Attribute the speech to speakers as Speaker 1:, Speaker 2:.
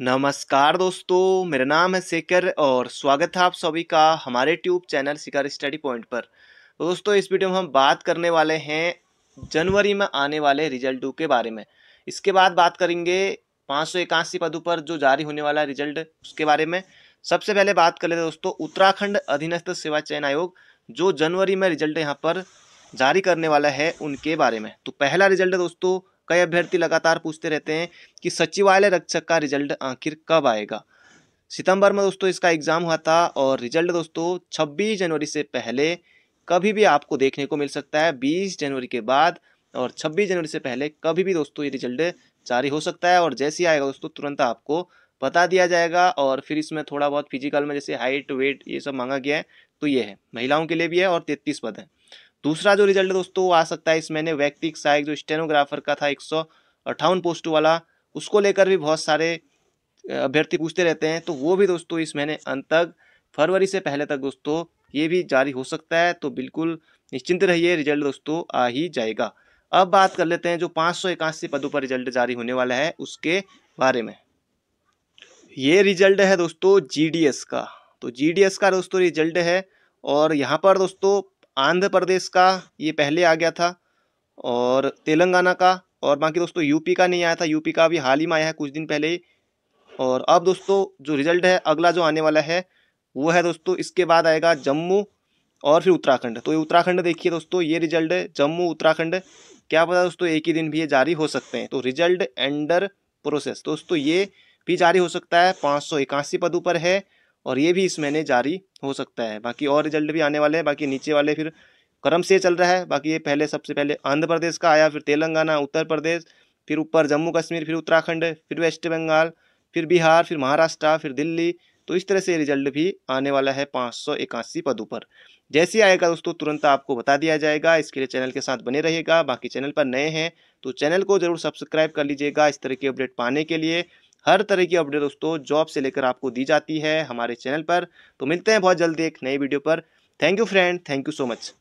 Speaker 1: नमस्कार दोस्तों मेरा नाम है शेखर और स्वागत है आप सभी का हमारे tube channel Shikar study point पर तो दोस्तों इस वीडियो में हम बात करने वाले हैं जनवरी में आने वाले रिजल्ट के बारे में इसके बाद बात करेंगे पाँच सौ इक्यासी पदों पर जो जारी होने वाला रिजल्ट उसके बारे में सबसे पहले बात कर लेते दोस्तों उत्तराखंड अधीनस्थ सेवा चयन आयोग जो जनवरी में रिजल्ट यहाँ पर जारी करने वाला है उनके बारे में तो पहला रिजल्ट दोस्तों कई अभ्यर्थी लगातार पूछते रहते हैं कि सचिवालय रक्षक का रिजल्ट आखिर कब आएगा सितंबर में दोस्तों इसका एग्ज़ाम हुआ था और रिजल्ट दोस्तों 26 जनवरी से पहले कभी भी आपको देखने को मिल सकता है 20 जनवरी के बाद और 26 जनवरी से पहले कभी भी दोस्तों ये रिजल्ट जारी हो सकता है और जैसे ही आएगा दोस्तों तुरंत आपको बता दिया जाएगा और फिर इसमें थोड़ा बहुत फिजिकल में जैसे हाइट वेट ये सब मांगा गया है तो ये है महिलाओं के लिए भी है और तैतीस पद हैं दूसरा जो रिजल्ट दोस्तों वो आ सकता है इस महीने व्यक्तिक सहायक जो स्टेनोग्राफर का था एक सौ अट्ठावन पोस्ट वाला उसको लेकर भी बहुत सारे अभ्यर्थी पूछते रहते हैं तो वो भी दोस्तों इस महीने अंत तक फरवरी से पहले तक दोस्तों ये भी जारी हो सकता है तो बिल्कुल निश्चिंत रहिए रिजल्ट दोस्तों आ ही जाएगा अब बात कर लेते हैं जो पाँच पदों पर रिजल्ट जारी होने वाला है उसके बारे में ये रिजल्ट है दोस्तों जीडीएस का तो जीडीएस का दोस्तों रिजल्ट है और यहाँ पर दोस्तों आंध्र प्रदेश का ये पहले आ गया था और तेलंगाना का और बाकी दोस्तों यूपी का नहीं आया था यूपी का अभी हाल ही में आया है कुछ दिन पहले ही और अब दोस्तों जो रिजल्ट है अगला जो आने वाला है वो है दोस्तों इसके बाद आएगा जम्मू और फिर उत्तराखंड तो ये उत्तराखंड देखिए दोस्तों ये रिजल्ट जम्मू उत्तराखंड क्या पता दोस्तों एक ही दिन भी ये जारी हो सकते हैं तो रिजल्ट एंडर प्रोसेस दोस्तों ये भी जारी हो सकता है पाँच पदों पर है और ये भी इस महीने जारी हो सकता है बाकी और रिजल्ट भी आने वाले हैं बाकी नीचे वाले फिर क्रम से चल रहा है बाकी ये पहले सबसे पहले आंध्र प्रदेश का आया फिर तेलंगाना उत्तर प्रदेश फिर ऊपर जम्मू कश्मीर फिर उत्तराखंड फिर वेस्ट बंगाल फिर बिहार फिर महाराष्ट्र फिर दिल्ली तो इस तरह से रिजल्ट भी आने वाला है पाँच पदों पर जैसे आएगा दोस्तों तुरंत आपको बता दिया जाएगा इसके लिए चैनल के साथ बने रहेगा बाकी चैनल पर नए हैं तो चैनल को जरूर सब्सक्राइब कर लीजिएगा इस तरह की अपडेट पाने के लिए हर तरह की अपडेट दोस्तों जॉब से लेकर आपको दी जाती है हमारे चैनल पर तो मिलते हैं बहुत जल्दी एक नई वीडियो पर thank you friend thank you so much